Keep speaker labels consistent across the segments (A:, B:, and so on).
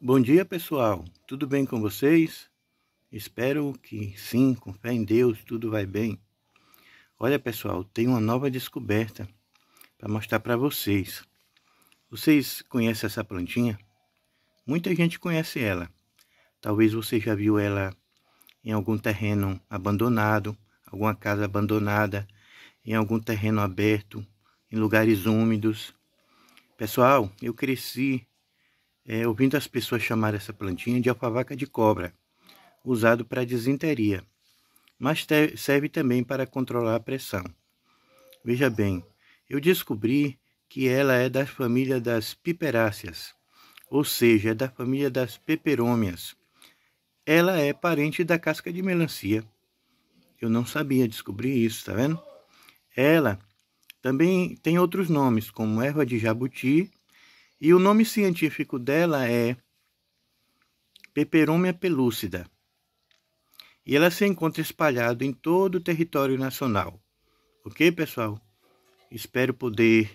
A: Bom dia, pessoal. Tudo bem com vocês? Espero que sim, com fé em Deus, tudo vai bem. Olha, pessoal, tem uma nova descoberta para mostrar para vocês. Vocês conhecem essa plantinha? Muita gente conhece ela. Talvez você já viu ela em algum terreno abandonado, alguma casa abandonada, em algum terreno aberto, em lugares úmidos. Pessoal, eu cresci é, ouvindo as pessoas chamar essa plantinha de alfavaca de cobra, usado para disenteria, mas serve também para controlar a pressão. Veja bem, eu descobri que ela é da família das piperáceas, ou seja, é da família das peperômias. Ela é parente da casca de melancia. Eu não sabia descobrir isso, tá vendo? Ela também tem outros nomes, como erva de jabuti e o nome científico dela é Peperomia pelúcida. E ela se encontra espalhada em todo o território nacional. Ok, pessoal? Espero poder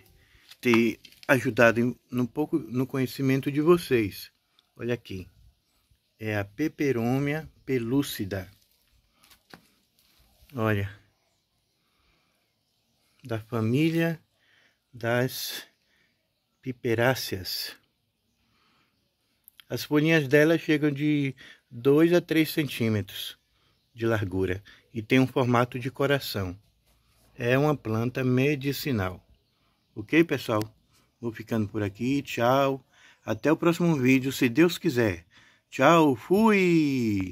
A: ter ajudado um pouco no conhecimento de vocês. Olha aqui. É a Peperomia pelúcida. Olha. Da família das piperáceas. As folhinhas dela chegam de 2 a 3 centímetros de largura e tem um formato de coração. É uma planta medicinal. Ok, pessoal? Vou ficando por aqui. Tchau. Até o próximo vídeo, se Deus quiser. Tchau, fui!